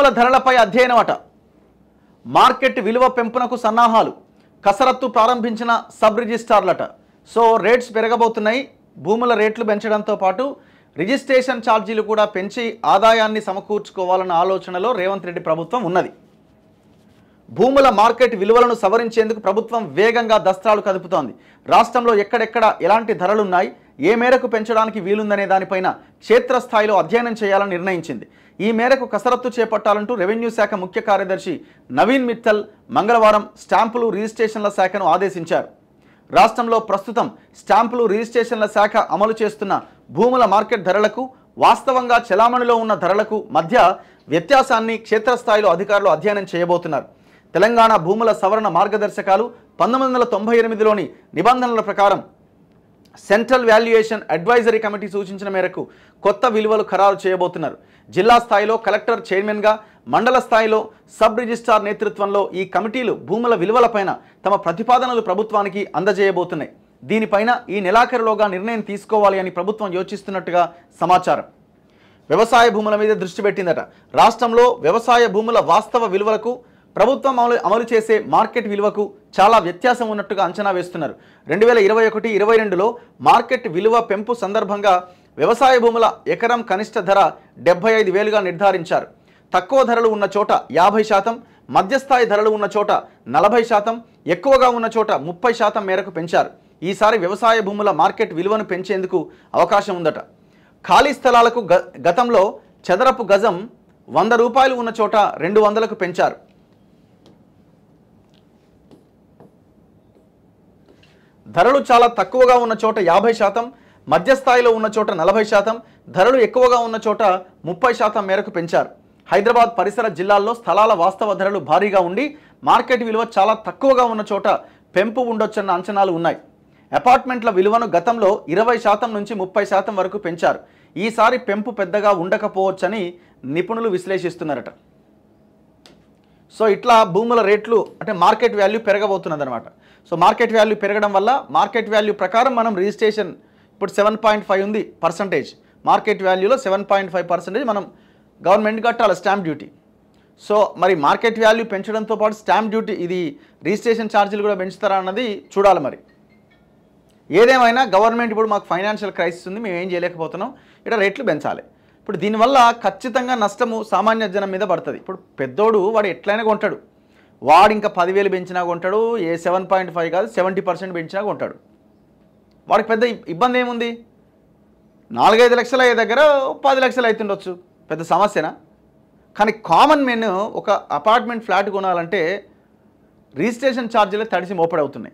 ఉప్పుల ధరలపై అధ్యయనమట మార్కెట్ విలువ పెంపునకు సన్నాహాలు కసరత్తు ప్రారంభించిన సబ్ రిజిస్టార్లట సో రేట్స్ పెరగబోతున్నాయి భూముల రేట్లు పెంచడంతో పాటు రిజిస్ట్రేషన్ ఛార్జీలు కూడా పెంచి ఆదాయాన్ని సమకూర్చుకోవాలన్న ఆలోచనలో రేవంత్ రెడ్డి ప్రభుత్వం ఉన్నది భూముల మార్కెట్ విలువలను సవరించేందుకు ప్రభుత్వం వేగంగా దస్త్రాలు కదుపుతోంది రాష్ట్రంలో ఎక్కడెక్కడ ఎలాంటి ధరలున్నాయి ఏ మేరకు పెంచడానికి వీలుందనే దానిపైన క్షేత్రస్థాయిలో అధ్యయనం చేయాలని నిర్ణయించింది ఈ మేరకు కసరత్తు చేపట్టాలంటూ రెవెన్యూ శాఖ ముఖ్య కార్యదర్శి నవీన్ మిత్తల్ మంగళవారం స్టాంపులు రిజిస్ట్రేషన్ల శాఖను ఆదేశించారు రాష్ట్రంలో ప్రస్తుతం స్టాంపులు రిజిస్ట్రేషన్ల శాఖ అమలు చేస్తున్న భూముల మార్కెట్ ధరలకు వాస్తవంగా చెలామణిలో ఉన్న ధరలకు మధ్య వ్యత్యాసాన్ని క్షేత్రస్థాయిలో అధికారులు అధ్యయనం చేయబోతున్నారు తెలంగాణ భూముల సవరణ మార్గదర్శకాలు పంతొమ్మిది వందల తొంభై ఎనిమిదిలోని నిబంధనల ప్రకారం సెంట్రల్ వాల్యుయేషన్ అడ్వైజరీ కమిటీ సూచించిన మేరకు కొత్త విలువలు ఖరారు చేయబోతున్నారు జిల్లా స్థాయిలో కలెక్టర్ చైర్మన్గా మండల స్థాయిలో సబ్ రిజిస్ట్రార్ నేతృత్వంలో ఈ కమిటీలు భూముల విలువలపైన తమ ప్రతిపాదనలు ప్రభుత్వానికి అందజేయబోతున్నాయి దీనిపైన ఈ నెలాఖరులోగా నిర్ణయం తీసుకోవాలి అని ప్రభుత్వం యోచిస్తున్నట్టుగా సమాచారం వ్యవసాయ భూముల మీద దృష్టి పెట్టిందట రాష్ట్రంలో వ్యవసాయ భూముల వాస్తవ విలువలకు ప్రభుత్వం అమలు అమలు చేసే మార్కెట్ విలువకు చాలా వ్యత్యాసం ఉన్నట్టుగా అంచనా వేస్తున్నారు రెండు వేల ఇరవై ఒకటి ఇరవై రెండులో మార్కెట్ విలువ పెంపు సందర్భంగా వ్యవసాయ భూముల ఎకరం కనిష్ట ధర డెబ్బై ఐదు వేలుగా నిర్ధారించారు తక్కువ ధరలు ఉన్న చోట యాభై శాతం మధ్యస్థాయి ధరలు ఉన్న చోట నలభై శాతం ఎక్కువగా ఉన్న చోట ముప్పై శాతం మేరకు పెంచారు ఈసారి వ్యవసాయ భూముల మార్కెట్ విలువను పెంచేందుకు అవకాశం ఉందట ఖాళీ స్థలాలకు గతంలో చదరపు గజం వంద రూపాయలు ఉన్న చోట రెండు వందలకు పెంచారు ధరలు చాలా తక్కువగా ఉన్న చోట యాభై శాతం మధ్యస్థాయిలో ఉన్న చోట నలభై శాతం ధరలు ఎక్కువగా ఉన్న చోట ముప్పై శాతం మేరకు పెంచారు హైదరాబాద్ పరిసర జిల్లాల్లో స్థలాల వాస్తవ ధరలు భారీగా ఉండి మార్కెట్ విలువ చాలా తక్కువగా ఉన్న చోట పెంపు ఉండొచ్చన్న అంచనాలు ఉన్నాయి అపార్ట్మెంట్ల విలువను గతంలో ఇరవై శాతం నుంచి ముప్పై శాతం వరకు పెంచారు ఈసారి పెంపు పెద్దగా ఉండకపోవచ్చని నిపుణులు విశ్లేషిస్తున్నారట సో ఇట్లా భూముల రేట్లు అంటే మార్కెట్ వాల్యూ పెరగబోతున్నది అనమాట సో మార్కెట్ వాల్యూ పెరగడం వల్ల మార్కెట్ వాల్యూ ప్రకారం మనం రిజిస్ట్రేషన్ ఇప్పుడు సెవెన్ పాయింట్ ఫైవ్ ఉంది పర్సంటేజ్ మార్కెట్ వాల్యూలో సెవెన్ పాయింట్ ఫైవ్ పర్సంటేజ్ మనం గవర్నమెంట్ కట్టాలి స్టాంప్ డ్యూటీ సో మరి మార్కెట్ వాల్యూ పెంచడంతో పాటు స్టాంప్ డ్యూటీ ఇది రిజిస్ట్రేషన్ ఛార్జీలు కూడా పెంచుతారా అన్నది చూడాలి మరి ఏదేమైనా గవర్నమెంట్ ఇప్పుడు మాకు ఫైనాన్షియల్ క్రైసిస్ ఉంది మేము ఏం చేయలేకపోతున్నాం ఇక్కడ రేట్లు పెంచాలి ఇప్పుడు దీనివల్ల ఖచ్చితంగా నష్టము సామాన్య జనం మీద పడుతుంది ఇప్పుడు పెద్దోడు వాడు ఎట్లయినా కొంటాడు వాడు ఇంకా పదివేలు పెంచినా కొంటాడు ఏ సెవెన్ పాయింట్ ఫైవ్ కాదు సెవెంటీ పర్సెంట్ పెంచినా కొంటాడు వాడికి పెద్ద ఇబ్బంది ఏముంది నాలుగైదు లక్షలు అయ్యే దగ్గర పది లక్షలు అవుతుండొచ్చు పెద్ద సమస్యనా కానీ కామన్ మెన్ ఒక అపార్ట్మెంట్ ఫ్లాట్ కొనాలంటే రిజిస్ట్రేషన్ ఛార్జీలు తడిసి మోపడవుతున్నాయి